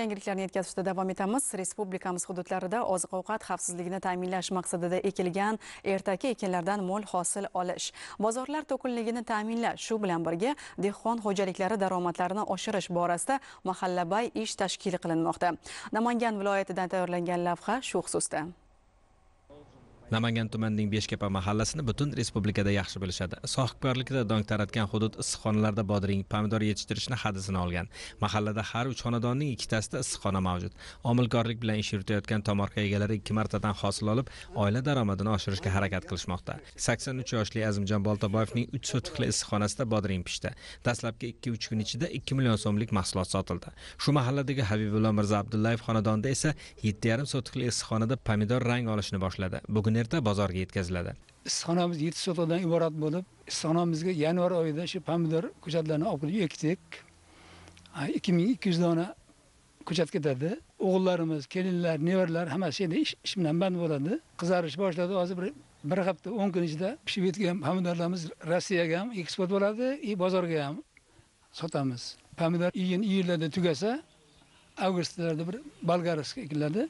yangiliklarni yetkazishda davom etamiz respublikamiz hududlarida oziq ovqat xavfsizligini ta'minlash maqsadida ekilgan ertaki ekinlardan mo'l hosil olish bozorlar to'kinligini ta'minlash shu bilan birga dehqon xo'jaliklari daromadlarini oshirish borasida mahallabay ish tashkil qilinmoqda namangan viloyatidan tayyorlangan lavha shu xususda namangan tumanining beshkapa mahallasini butun respublikada yaxshi bilishadi sohibkorlikda dong taratgan hudud issiqxonalarda bodring pomidor yetishtirishni hadisini olgan mahallada har uch xonadonning ikkitasida issiqxona mavjud omilkorlik bilan ish yuritayotgan tomorqa egalari ikki martadan hosil olib oila daromadini oshirishga harakat qilishmoqda sakson uch yoshli azimjon boltaboyevning uch sotixli issiqxonasida bodring pishdi dastlabki ikki uch kun ichida ikki million so'mlik mahsulot sotildi shu mahalladagi habibulla mirzo abdullayev xonadonida esa yetti yarim sotixli issiqxonada pomidor rang olishni boshladi bugun erta bozorga yetkaziladi issiqxonamiz yetti sotadan iborat bo'lib issiqxonamizga yanvar oyida shu pomidor ko'chatlarini olib kelib ekdik ikki ming ikki yuz dona ko'chat ketadi o'g'illarimiz kelinlar nevaralar hammasi shu yerda ish bilan band bo'ladi qizarish boshladi hozir bir bir hafta o'n kun ichida pishib yetgan pomidorlarimiz rossiyaga ham eksport bo'ladi и bozorga ham sotamiz pomidor iyun iyullarda tugasa avgustlarda bir bolgarovskiy ekiladi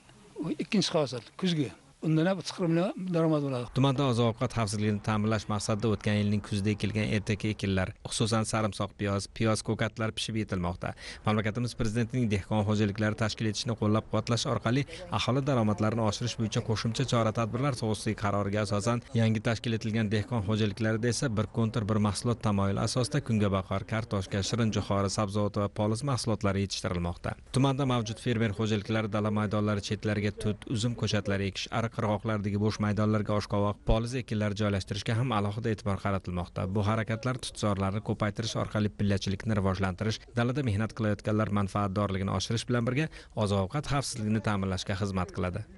ikkinchi hosil kuzgi undan ham qirq million daromad bo'ladi tumanda oziq ovqat xavfsizligini ta'minlash maqsadida o'tgan yilning kuzida ekilgan ertaki ekinlar xususan sarimsoq piyoz piyoz ko'katlar pishib yetilmoqda mamlakatimiz prezidentining dehqon xo'jaliklari tashkil etishni qo'llab quvvatlash orqali aholi daromadlarini oshirish bo'yicha qo'shimcha chora tadbirlar to'g'risidagi qaroriga asosan yangi tashkil etilgan dehqon xo'jaliklarida esa bir kontr bir mahsulot tamoyili asosida kungaboqar kartoshka shirin jo'xori sabzavot va poliz mahsulotlari yetishtirilmoqda tumanda mavjud fermer xo'jaliklari dala maydonlari chetlariga tut uzum ko'chatlari ekish qirg'oqlardagi bo'sh maydonlarga oshqovoq poliz ekinlari joylashtirishga ham alohida e'tibor qaratilmoqda bu harakatlar tutzorlarni ko'paytirish orqali pillachilikni rivojlantirish dalada mehnat qilayotganlar manfaatdorligini oshirish bilan birga oziq ovqat xavfsizligini ta'minlashga xizmat qiladi